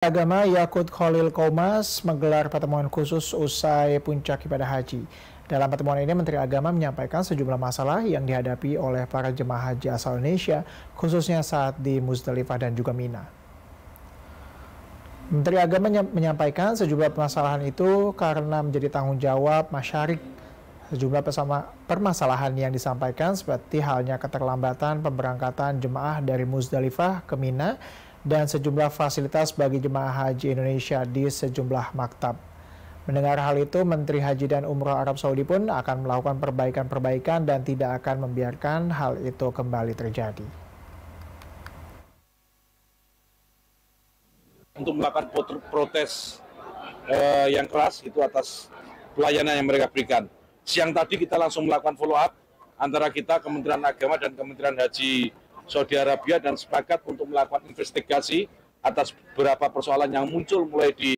Agama Yakut Khalil Komas menggelar pertemuan khusus usai puncak ibadah haji. Dalam pertemuan ini, Menteri Agama menyampaikan sejumlah masalah yang dihadapi oleh para jemaah haji asal Indonesia, khususnya saat di Muzdalifah dan juga Mina. Menteri Agama menyampaikan sejumlah permasalahan itu karena menjadi tanggung jawab masyarakat sejumlah permasalahan yang disampaikan seperti halnya keterlambatan pemberangkatan jemaah dari Muzdalifah ke Mina dan sejumlah fasilitas bagi jemaah haji Indonesia di sejumlah maktab. Mendengar hal itu, Menteri Haji dan Umroh Arab Saudi pun akan melakukan perbaikan-perbaikan dan tidak akan membiarkan hal itu kembali terjadi. Untuk melakukan protes eh, yang keras itu atas pelayanan yang mereka berikan. Siang tadi kita langsung melakukan follow up antara kita Kementerian Agama dan Kementerian Haji Saudi Arabia dan sepakat untuk melakukan investigasi atas beberapa persoalan yang muncul mulai di